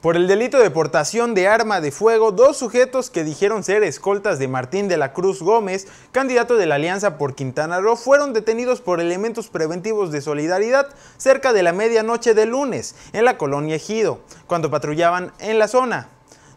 Por el delito de portación de arma de fuego, dos sujetos que dijeron ser escoltas de Martín de la Cruz Gómez, candidato de la Alianza por Quintana Roo, fueron detenidos por elementos preventivos de solidaridad cerca de la medianoche de lunes en la colonia Ejido, cuando patrullaban en la zona.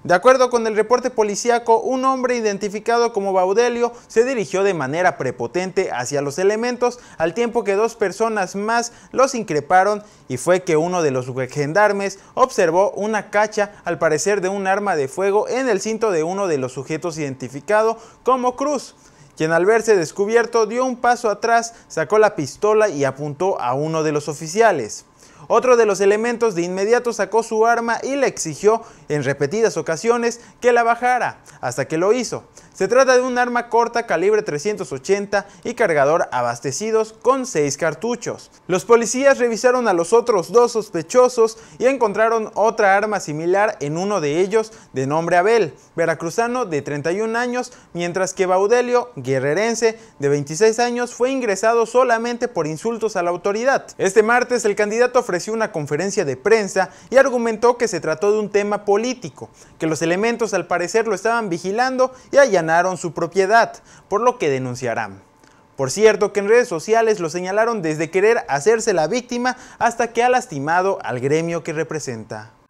De acuerdo con el reporte policíaco, un hombre identificado como Baudelio se dirigió de manera prepotente hacia los elementos, al tiempo que dos personas más los increparon y fue que uno de los gendarmes observó una cacha al parecer de un arma de fuego en el cinto de uno de los sujetos identificado como Cruz quien al verse descubierto dio un paso atrás, sacó la pistola y apuntó a uno de los oficiales. Otro de los elementos de inmediato sacó su arma y le exigió en repetidas ocasiones que la bajara, hasta que lo hizo. Se trata de un arma corta calibre 380 y cargador abastecidos con 6 cartuchos. Los policías revisaron a los otros dos sospechosos y encontraron otra arma similar en uno de ellos de nombre Abel, veracruzano de 31 años, mientras que Baudelio, guerrerense de 26 años, fue ingresado solamente por insultos a la autoridad. Este martes el candidato una conferencia de prensa y argumentó que se trató de un tema político, que los elementos al parecer lo estaban vigilando y allanaron su propiedad, por lo que denunciarán. Por cierto que en redes sociales lo señalaron desde querer hacerse la víctima hasta que ha lastimado al gremio que representa.